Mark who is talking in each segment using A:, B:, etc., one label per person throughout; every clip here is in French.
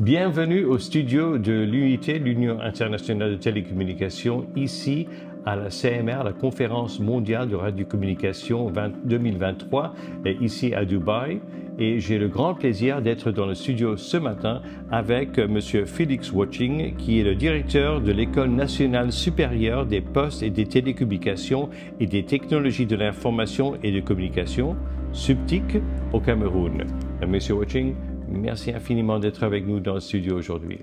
A: Bienvenue au studio de de l'Union internationale de télécommunications, ici à la CMR, la conférence mondiale de radiocommunication 2023, ici à Dubaï. Et j'ai le grand plaisir d'être dans le studio ce matin avec euh, M. Félix Watching, qui est le directeur de l'École nationale supérieure des postes et des télécommunications et des technologies de l'information et de communication, SUPTIC, au Cameroun. Euh, Monsieur Watching, Merci infiniment d'être avec nous dans le studio aujourd'hui.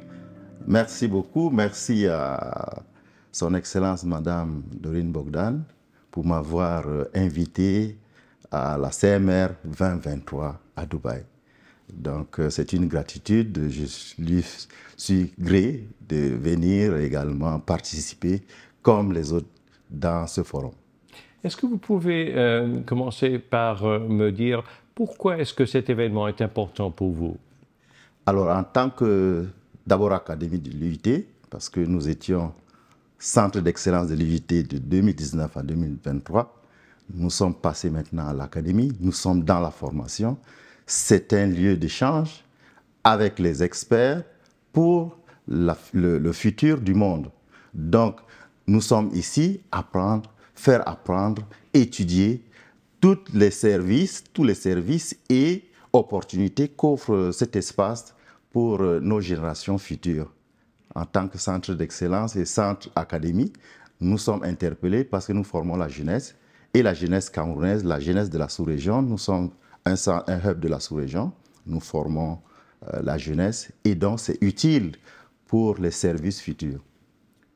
B: Merci beaucoup. Merci à Son Excellence Madame Dorine Bogdan pour m'avoir euh, invité à la CMR 2023 à Dubaï. Donc euh, c'est une gratitude. Je lui suis gré de venir également participer comme les autres dans ce forum.
A: Est-ce que vous pouvez euh, commencer par euh, me dire pourquoi est-ce que cet événement est important pour vous
B: Alors, en tant que d'abord académie de l'UIT, parce que nous étions centre d'excellence de l'UIT de 2019 à 2023, nous sommes passés maintenant à l'académie, nous sommes dans la formation. C'est un lieu d'échange avec les experts pour le, le futur du monde. Donc, nous sommes ici à prendre faire apprendre, étudier tous les services, tous les services et opportunités qu'offre cet espace pour euh, nos générations futures. En tant que centre d'excellence et centre académique, nous sommes interpellés parce que nous formons la jeunesse et la jeunesse camerounaise, la jeunesse de la sous-région. Nous sommes un, un hub de la sous-région. Nous formons euh, la jeunesse et donc c'est utile pour les services futurs.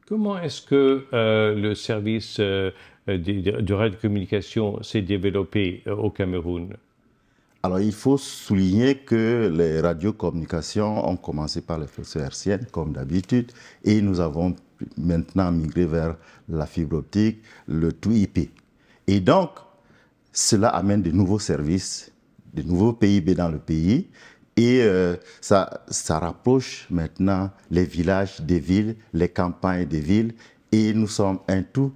A: Comment est-ce que euh, le service euh, de, communication s'est développée euh, au Cameroun alors, il faut souligner que
B: les radiocommunications ont commencé par les faisceaux hertziens, comme d'habitude, et nous avons maintenant migré vers la fibre optique, le tout IP. Et donc, cela amène de nouveaux services, de nouveaux PIB dans le pays, et euh, ça, ça rapproche maintenant les villages des villes, les campagnes des villes, et nous sommes un tout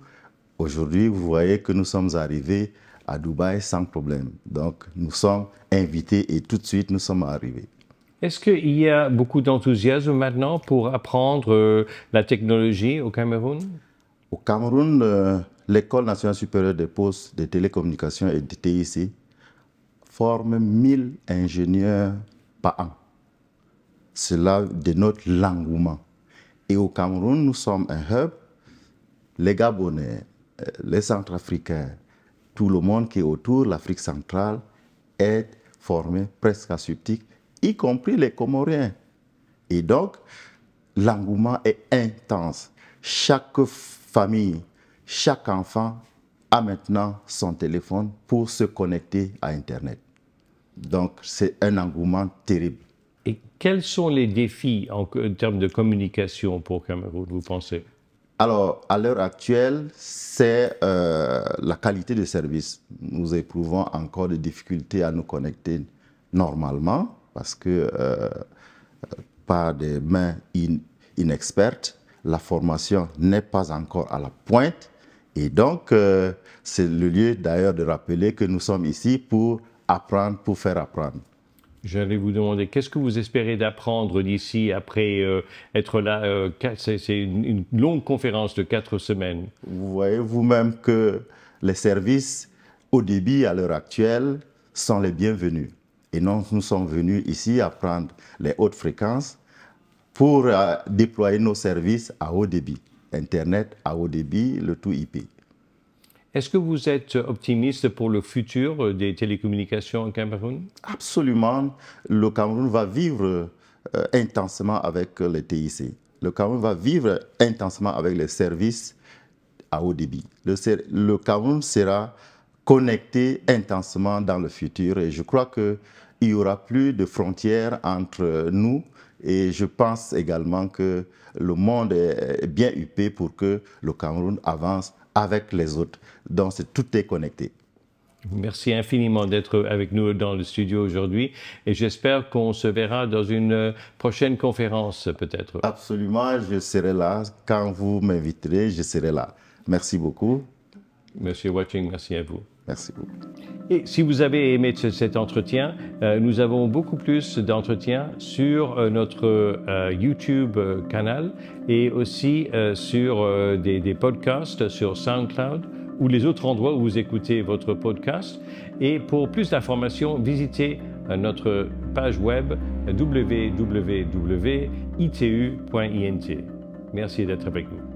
B: Aujourd'hui, vous voyez que nous sommes arrivés à Dubaï sans problème. Donc, nous sommes invités et tout de suite, nous sommes arrivés.
A: Est-ce qu'il y a beaucoup d'enthousiasme maintenant pour apprendre euh, la technologie au Cameroun
B: Au Cameroun, euh, l'École nationale supérieure des postes de télécommunications et de TIC forme 1000 ingénieurs par an. Cela dénote l'engouement. Et au Cameroun, nous sommes un hub. Les Gabonais, euh, les Centrafricains, tout le monde qui est autour, l'Afrique centrale, est formé presque asiatique, y compris les Comoriens. Et donc, l'engouement est intense. Chaque famille, chaque enfant a maintenant son téléphone pour se connecter à Internet. Donc, c'est un engouement
A: terrible. Et quels sont les défis en termes de communication pour Cameroun, vous pensez
B: alors, à l'heure actuelle, c'est euh, la qualité de service. Nous éprouvons encore des difficultés à nous connecter normalement parce que euh, euh, par des mains inexpertes, la formation n'est pas encore à la pointe. Et donc, c'est le lieu d'ailleurs de rappeler que nous sommes ici pour apprendre, pour faire apprendre.
A: J'allais vous demander, qu'est-ce que vous espérez d'apprendre d'ici après euh, être là euh, C'est une, longue conférence de quatre semaines.
B: Vous voyez vous-même que les services haut débit à l'heure actuelle sont les bienvenus. Et non, nous sommes venus ici apprendre les hautes fréquences pour euh, déployer nos services à haut débit. Internet à haut débit, le tout IP.
A: Est-ce que vous êtes optimiste pour le futur euh, des télécommunications au Cameroun
B: Absolument. Le Cameroun va vivre intensement euh, intensément avec les TIC. Le Cameroun va vivre intensément avec les services à haut débit. Le, Cameroun sera connecté intensément dans le futur et je crois qu'il n'y aura plus de frontières entre nous et je pense également que le monde est bien huppé pour que le Cameroun avance avec les autres. Donc, tout est connecté.
A: Merci infiniment d'être avec nous dans le studio aujourd'hui et j'espère qu'on se verra dans une prochaine conférence peut-être. Absolument, je serai là.
B: Quand vous m'inviterez, je serai là. Merci beaucoup. Monsieur Watching, merci à vous. Merci beaucoup.
A: Et si vous avez aimé cet entretien, euh, nous avons beaucoup plus d'entretiens sur euh, notre euh, YouTube canal et aussi sur des, des, podcasts sur SoundCloud ou les autres endroits où vous écoutez votre podcast. Et pour plus d'informations, visitez notre page web www.itu.int. Merci d'être avec nous.